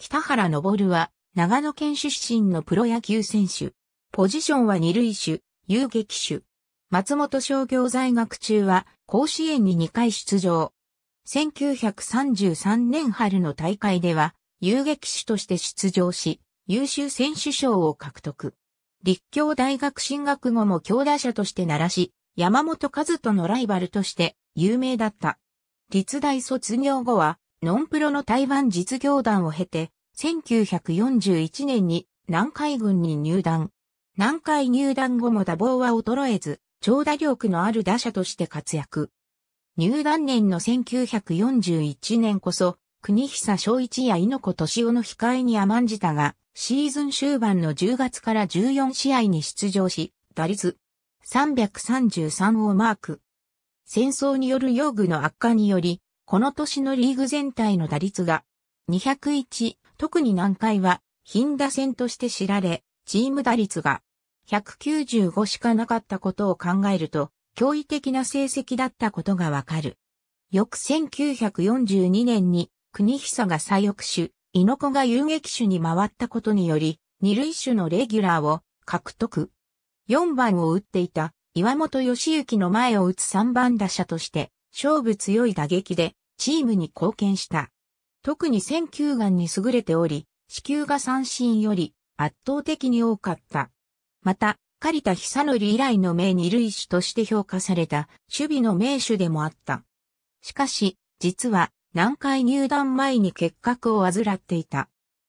北原昇は、長野県出身のプロ野球選手。ポジションは二塁手、遊撃手。松本商業在学中は、甲子園に2回出場。1933年春の大会では、遊撃手として出場し、優秀選手賞を獲得。立教大学進学後も強打者として鳴らし、山本和人のライバルとして有名だった。立大卒業後は、ノンプロの台湾実業団を経て、1941年に南海軍に入団。南海入団後も打棒は衰えず、長打力のある打者として活躍。入団年の1941年こそ、国久昭一や猪子敏夫の控えに甘んじたが、シーズン終盤の10月から14試合に出場し、打率333をマーク。戦争による用具の悪化により、この年のリーグ全体の打率が201、特に南海は、頻打線として知られ、チーム打率が195しかなかったことを考えると、驚異的な成績だったことがわかる。翌1942年に、国久が左翼手、猪子が遊撃手に回ったことにより、二塁手のレギュラーを獲得。4番を打っていた岩本義行の前を打つ3番打者として、勝負強い打撃で、チームに貢献した。特に選球眼に優れており、死球が三振より圧倒的に多かった。また、狩田久則以来の名二塁手として評価された守備の名手でもあった。しかし、実は南海入団前に結核を患っていた。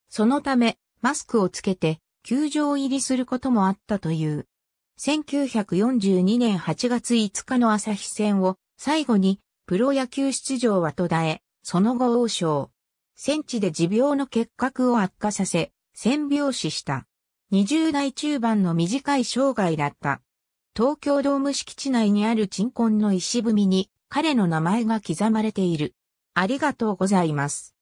そのため、マスクをつけて球場入りすることもあったという。1942年8月5日の朝日戦を最後にプロ野球出場は途絶え、その後王将。戦地で持病の結核を悪化させ、戦病死した。20代中盤の短い生涯だった。東京ドーム敷地内にある鎮魂の石踏みに彼の名前が刻まれている。ありがとうございます。